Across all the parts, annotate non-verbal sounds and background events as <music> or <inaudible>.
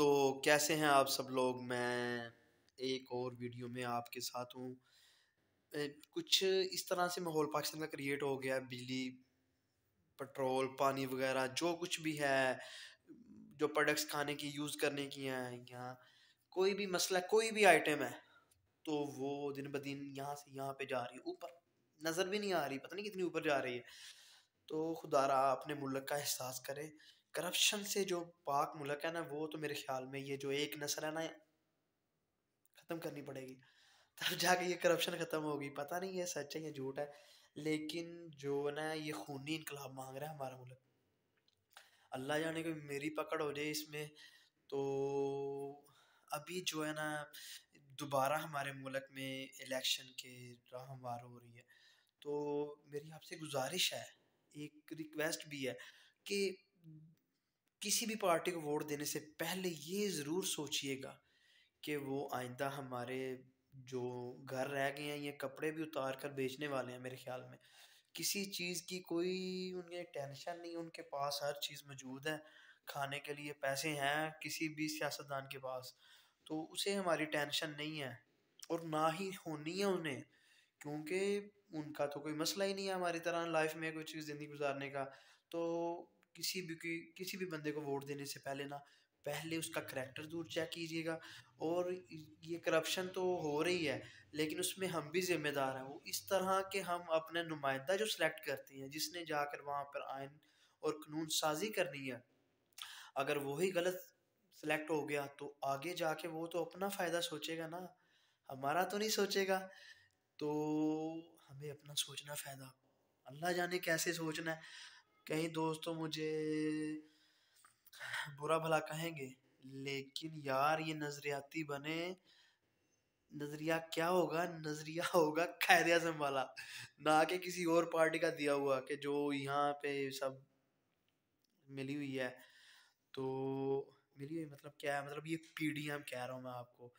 तो कैसे हैं आप सब लोग मैं एक और वीडियो में आपके साथ हूँ कुछ इस तरह से माहौल पाकिस्तान का क्रिएट हो गया बिजली पेट्रोल पानी वगैरह जो कुछ भी है जो प्रोडक्ट्स खाने की यूज़ करने की हैं यहाँ कोई भी मसला कोई भी आइटम है तो वो दिन ब दिन यहाँ से यहाँ पे जा रही है ऊपर नज़र भी नहीं आ रही पता नहीं कितनी ऊपर जा रही है तो खुदा रहा अपने मुल्क का एहसास करें करप्शन से जो पाक मुल्क है ना वो तो मेरे ख्याल में ये जो एक नस्ल है ना ख़त्म करनी पड़ेगी तब जाके ये करप्शन ख़त्म होगी पता नहीं ये सच है या झूठ है लेकिन जो ना ये खूनी इनकलाब मांग रहा है हमारा मुल्क अल्लाह जाने को मेरी पकड़ हो जाए इसमें तो अभी जो है ना दोबारा हमारे मुल्क में इलेक्शन के वार हो रही है तो मेरी आपसे गुजारिश है एक रिक्वेस्ट भी है कि किसी भी पार्टी को वोट देने से पहले ये ज़रूर सोचिएगा कि वो आइंदा हमारे जो घर रह गए हैं ये कपड़े भी उतार कर बेचने वाले हैं मेरे ख्याल में किसी चीज़ की कोई उनके टेंशन नहीं उनके पास हर चीज़ मौजूद है खाने के लिए पैसे हैं किसी भी सियासतदान के पास तो उसे हमारी टेंशन नहीं है और ना ही होनी है उन्हें क्योंकि उनका तो कोई मसला ही नहीं है हमारी तरह लाइफ में कोई चीज़ ज़िंदगी गुजारने का तो किसी भी किसी भी बंदे को वोट देने से पहले ना पहले उसका करेक्टर जरूर चेक कीजिएगा और ये करप्शन तो हो रही है लेकिन उसमें हम भी जिम्मेदार हैं वो इस तरह के हम अपना नुमाइंदा जो सिलेक्ट करते हैं जिसने जाकर वहाँ पर आयन और कानून साजी करनी है अगर वही गलत सिलेक्ट हो गया तो आगे जाके वो तो अपना फ़ायदा सोचेगा ना हमारा तो नहीं सोचेगा तो हमें अपना सोचना फ़ायदा अल्लाह जाने कैसे सोचना है कहीं दोस्तों तो मुझे बुरा भला कहेंगे लेकिन यार ये नज़रियाती बने नज़रिया क्या होगा नज़रिया होगा खैर आजम वाला ना कि किसी और पार्टी का दिया हुआ कि जो यहाँ पे सब मिली हुई है तो मिली हुई मतलब क्या है मतलब ये एम कह रहा हूँ मैं आपको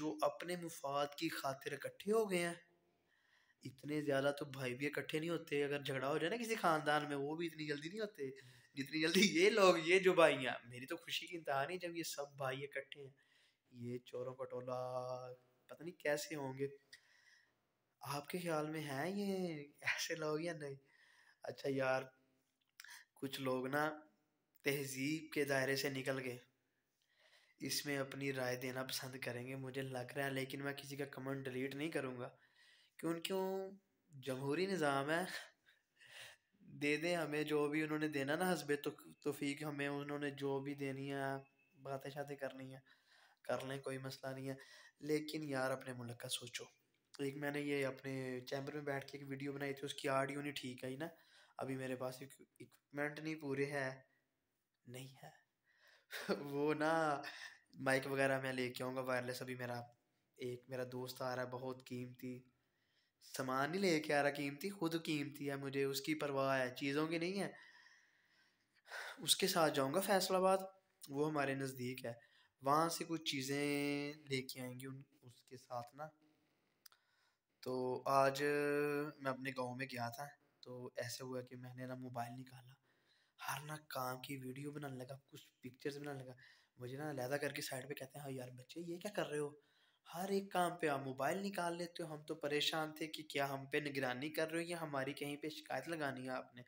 जो अपने मुफाद की खातिर इकट्ठे हो गए हैं इतने ज़्यादा तो भाई भी इकट्ठे नहीं होते अगर झगड़ा हो जाए ना किसी खानदान में वो भी इतनी जल्दी नहीं होते जितनी जल्दी ये लोग ये जो भाइयाँ मेरी तो खुशी की इंतहा नहीं जब ये सब भाई इकट्ठे हैं ये चोरों पटोला पता नहीं कैसे होंगे आपके ख्याल में हैं ये ऐसे लोग या नहीं अच्छा यार कुछ लोग ना तहजीब के दायरे से निकल गए इसमें अपनी राय देना पसंद करेंगे मुझे लग रहा है लेकिन मैं किसी का कमेंट डिलीट नहीं करूँगा क्यों क्यों जमहूरी निज़ाम है दे दें हमें जो भी उन्होंने देना ना हसब तोफ़ीक हमें उन्होंने जो भी देनी है बातें शातें करनी है कर लें कोई मसला नहीं है लेकिन यार अपने मुल्क का सोचो एक मैंने ये अपने चैम्बर में बैठ के एक वीडियो बनाई थी उसकी आडियो नहीं ठीक आई ना अभी मेरे पास इक्विपमेंट नहीं पूरे है नहीं है <laughs> वो ना माइक वगैरह मैं लेके आऊँगा वायरलेस अभी मेरा एक मेरा दोस्त आ रहा है बहुत कीमती सामान नहीं लेके आ रहा कीमती खुद कीमती है मुझे उसकी परवाह है चीज़ों की नहीं है उसके साथ जाऊँगा फैसलाबाद वो हमारे नज़दीक है वहाँ से कुछ चीज़ें लेके आएंगी उन उसके साथ ना तो आज मैं अपने गांव में गया था तो ऐसे हुआ कि मैंने ना मोबाइल निकाला हर ना काम की वीडियो बनाने लगा कुछ पिक्चर्स बनाने लगा मुझे ना लहदा करके साइड पे कहते हैं हाँ यार बच्चे ये क्या कर रहे हो हर एक काम पे आप मोबाइल निकाल लेते हो हम तो परेशान थे कि क्या हम पे निगरानी कर रहे हो या हमारी कहीं पे शिकायत लगानी है आपने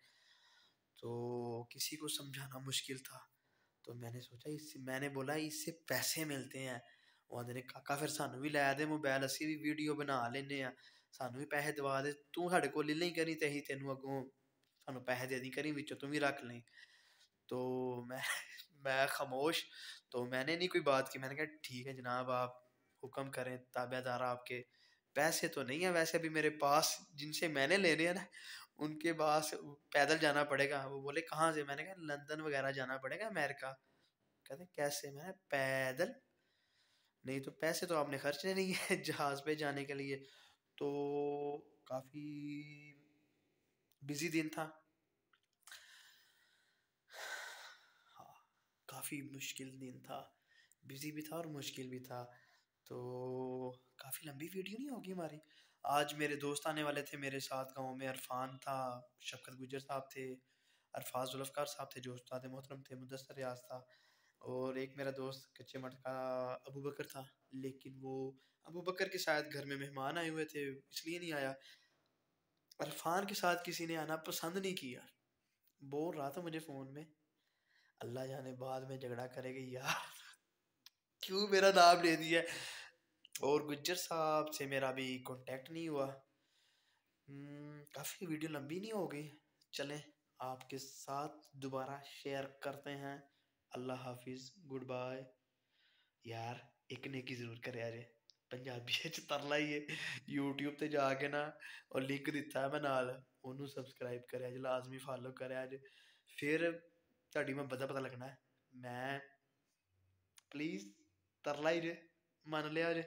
तो किसी को समझाना मुश्किल था तो मैंने सोचा इससे मैंने बोला इससे पैसे मिलते हैं वो ਨੇ काका फिर सानू भी ਲੈ दे मोबाइल ਅਸੀਂ भी वीडियो बना ਲੈਨੇ सानू भी पैसे दवा दे तू ਤੂੰ को ले ਲੈ ਲਈ ਕਰੀ ਤੇ अगों ਤੈਨੂੰ पैसे दे ਪੈਸੇ करी ਦੀ तू भी रख लें तो मैं <laughs> मैं खामोश तो मैंने नहीं कोई बात की मैंने कहा ठीक है जनाब आप हुक्म करें ताबेदार आपके पैसे तो नहीं है वैसे भी मेरे पास जिनसे मैंने लेने हैं ना उनके पास पैदल जाना पड़ेगा वो बोले कहाँ से मैंने कहा लंदन वगैरह जाना पड़ेगा अमेरिका कहते कैसे मैंने पैदल नहीं तो पैसे तो आपने खर्चने नहीं है <laughs> जहाज़ पे जाने के लिए तो काफ़ी बिजी दिन था हाँ काफ़ी मुश्किल दिन था बिजी भी था और मुश्किल भी था तो काफ़ी लंबी वीडियो नहीं होगी हमारी आज मेरे दोस्त आने वाले थे मेरे साथ गांव में अरफान था शफकत गुजर साहब थे अरफाज जुल्फ़कार साहब थे जो उस्ताद मोहतरम थे मुदसर रियाज था और एक मेरा दोस्त कच्चे मट का अबू बकर था लेकिन वो अबू बकर के शायद घर में मेहमान आए हुए थे इसलिए नहीं आया अरफान के साथ किसी ने आना पसंद नहीं किया बोल रहा था मुझे फ़ोन में अल्लाह जाने बाद में झगड़ा करेगा यार क्यों मेरा नाम ले दिया और गुजर साहब से मेरा भी कॉन्टेक्ट नहीं हुआ हम्म, काफ़ी वीडियो लंबी नहीं हो गई चलें आपके साथ दोबारा शेयर करते हैं अल्लाह हाफिज़ गुड बाय यार एक नेकी जरूर करे यार पंजाबी तर ही है यूट्यूब तो ते जाके ना और लिंक दिता है मैं नाल ओनू सबसक्राइब कर लाजमी फॉलो कर फिर ताड़ी मैं बता पता लगना है मैं प्लीज़ Tarleira, Manaleira,